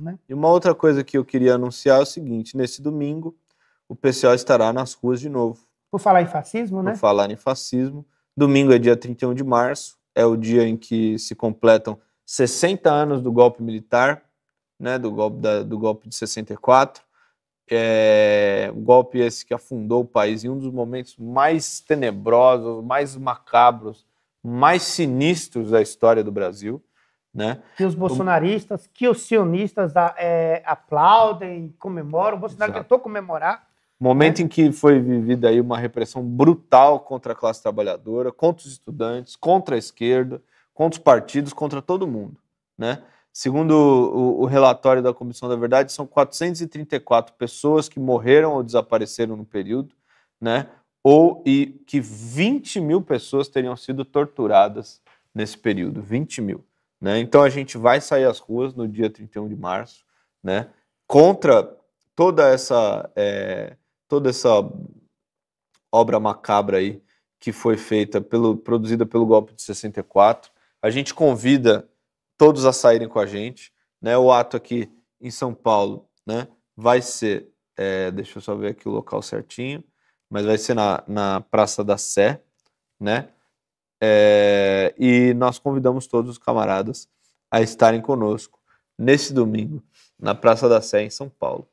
né? E uma outra coisa que eu queria anunciar é o seguinte: nesse domingo, o PCO estará nas ruas de novo. Por falar em fascismo, né? Por falar em fascismo. Domingo é dia 31 de março, é o dia em que se completam 60 anos do golpe militar, né? Do golpe, da, do golpe de 64. É, um golpe esse que afundou o país em um dos momentos mais tenebrosos, mais macabros, mais sinistros da história do Brasil. Né? Que os então, bolsonaristas, que os sionistas é, aplaudem, comemoram. O Bolsonaro Exato. tentou comemorar. Momento né? em que foi vivida aí uma repressão brutal contra a classe trabalhadora, contra os estudantes, contra a esquerda, contra os partidos, contra todo mundo. Né? Segundo o, o relatório da Comissão da Verdade, são 434 pessoas que morreram ou desapareceram no período, né? ou e que 20 mil pessoas teriam sido torturadas nesse período. 20 mil. Né? Então a gente vai sair às ruas no dia 31 de março, né? contra toda essa, é, toda essa obra macabra aí que foi feita, pelo, produzida pelo golpe de 64. A gente convida todos a saírem com a gente. Né? O ato aqui em São Paulo né? vai ser, é, deixa eu só ver aqui o local certinho, mas vai ser na, na Praça da Sé, né? É, e nós convidamos todos os camaradas a estarem conosco nesse domingo na Praça da Sé em São Paulo.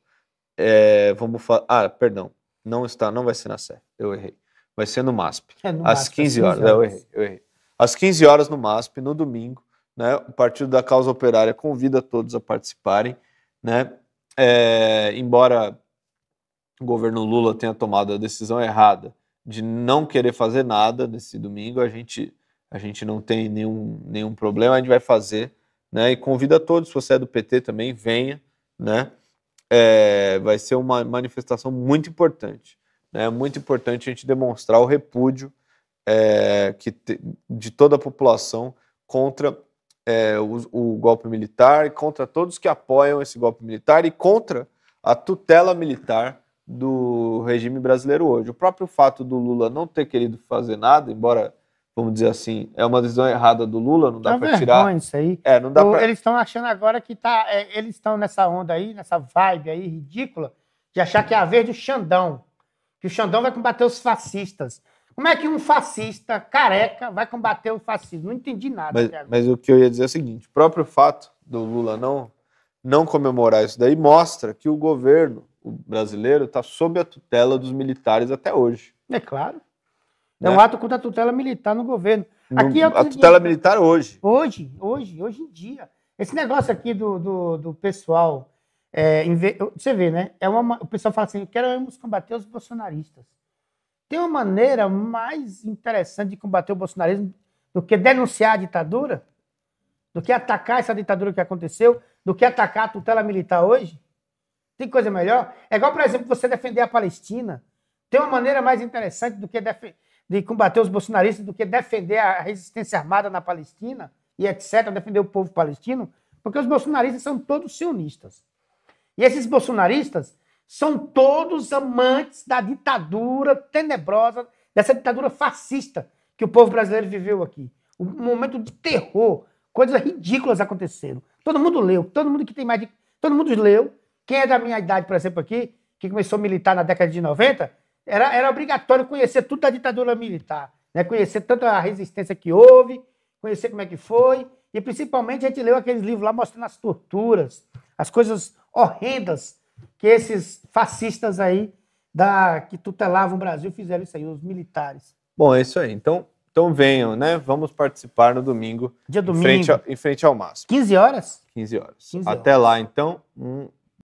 É, vamos ah, perdão, não está, não vai ser na Sé, eu errei. Vai ser no MASP, é, no às MASP, 15 horas. Eu, errei, eu errei. Às 15 horas no MASP, no domingo, né? O Partido da Causa Operária convida todos a participarem, né? É, embora o governo Lula tenha tomado a decisão errada de não querer fazer nada nesse domingo. A gente, a gente não tem nenhum, nenhum problema, a gente vai fazer. Né? E convida a todos, se você é do PT também, venha. Né? É, vai ser uma manifestação muito importante. Né? É né? muito importante a gente demonstrar o repúdio é, que te, de toda a população contra é, o, o golpe militar, contra todos que apoiam esse golpe militar e contra a tutela militar do regime brasileiro hoje. O próprio fato do Lula não ter querido fazer nada, embora vamos dizer assim, é uma decisão errada do Lula, não dá é para tirar. Isso aí. É, não dá Ou pra... Eles estão achando agora que tá, é, eles estão nessa onda aí, nessa vibe aí ridícula de achar que é a vez do Xandão, que o Xandão vai combater os fascistas. Como é que um fascista careca vai combater o fascismo? Não entendi nada. Mas, mas o que eu ia dizer é o seguinte: o próprio fato do Lula não não comemorar isso daí mostra que o governo brasileiro está sob a tutela dos militares até hoje. É claro. É né? um ato contra a tutela militar no governo. No, aqui é a tutela militar hoje. Hoje, hoje, hoje em dia. Esse negócio aqui do, do, do pessoal. É, você vê, né? É uma, o pessoal fala assim: queremos combater os bolsonaristas. Tem uma maneira mais interessante de combater o bolsonarismo do que denunciar a ditadura, do que atacar essa ditadura que aconteceu, do que atacar a tutela militar hoje? Tem coisa melhor? É igual, por exemplo, você defender a Palestina. Tem uma maneira mais interessante do que de combater os bolsonaristas do que defender a resistência armada na Palestina e etc., defender o povo palestino, porque os bolsonaristas são todos sionistas. E esses bolsonaristas são todos amantes da ditadura tenebrosa, dessa ditadura fascista que o povo brasileiro viveu aqui. Um momento de terror, coisas ridículas aconteceram. Todo mundo leu, todo mundo que tem mais de, todo mundo leu quem é da minha idade, por exemplo, aqui, que começou a militar na década de 90, era, era obrigatório conhecer tudo da ditadura militar, né? conhecer tanto a resistência que houve, conhecer como é que foi, e principalmente a gente leu aqueles livros lá mostrando as torturas, as coisas horrendas que esses fascistas aí da, que tutelavam o Brasil fizeram isso aí, os militares. Bom, é isso aí. Então, então venham, né? Vamos participar no domingo. Dia domingo. Em frente ao, em frente ao MASP. 15 horas? 15 horas. 15 horas. Até lá, então. Um